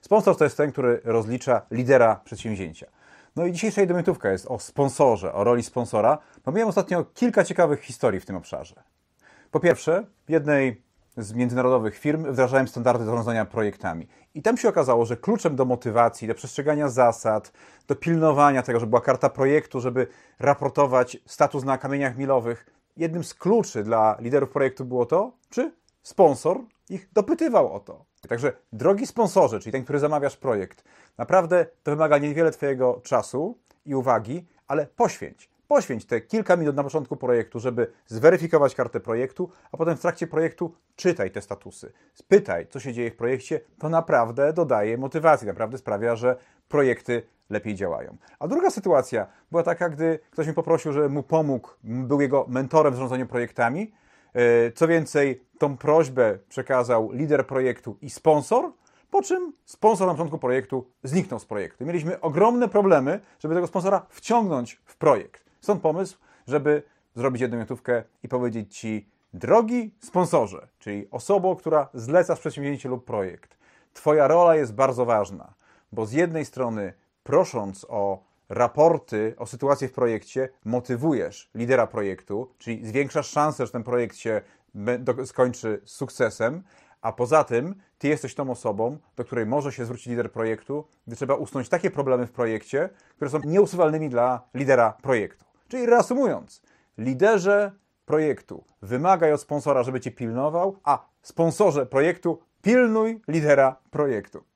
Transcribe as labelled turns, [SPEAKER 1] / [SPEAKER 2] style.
[SPEAKER 1] Sponsor to jest ten, który rozlicza lidera przedsięwzięcia. No i dzisiejsza jednomiotówka jest o sponsorze, o roli sponsora, bo no, miałem ostatnio kilka ciekawych historii w tym obszarze. Po pierwsze, w jednej z międzynarodowych firm wdrażałem standardy zarządzania projektami. I tam się okazało, że kluczem do motywacji, do przestrzegania zasad, do pilnowania tego, żeby była karta projektu, żeby raportować status na kamieniach milowych, jednym z kluczy dla liderów projektu było to, czy sponsor ich dopytywał o to. Także drogi sponsorze, czyli ten, który zamawiasz projekt, naprawdę to wymaga niewiele Twojego czasu i uwagi, ale poświęć. Poświęć te kilka minut na początku projektu, żeby zweryfikować kartę projektu, a potem w trakcie projektu czytaj te statusy. Spytaj, co się dzieje w projekcie. To naprawdę dodaje motywacji, naprawdę sprawia, że projekty lepiej działają. A druga sytuacja była taka, gdy ktoś mi poprosił, że mu pomógł, był jego mentorem w zarządzaniu projektami, E, co więcej, tą prośbę przekazał lider projektu i sponsor, po czym sponsor na początku projektu zniknął z projektu. Mieliśmy ogromne problemy, żeby tego sponsora wciągnąć w projekt. Stąd pomysł, żeby zrobić jedną minutówkę i powiedzieć Ci, drogi sponsorze, czyli osobo, która zleca przedsięwzięcie lub projekt, Twoja rola jest bardzo ważna, bo z jednej strony prosząc o raporty o sytuacji w projekcie motywujesz lidera projektu, czyli zwiększasz szansę, że ten projekt się skończy z sukcesem, a poza tym ty jesteś tą osobą, do której może się zwrócić lider projektu, gdy trzeba usunąć takie problemy w projekcie, które są nieusuwalnymi dla lidera projektu. Czyli reasumując, liderze projektu wymagaj od sponsora, żeby cię pilnował, a sponsorze projektu pilnuj lidera projektu.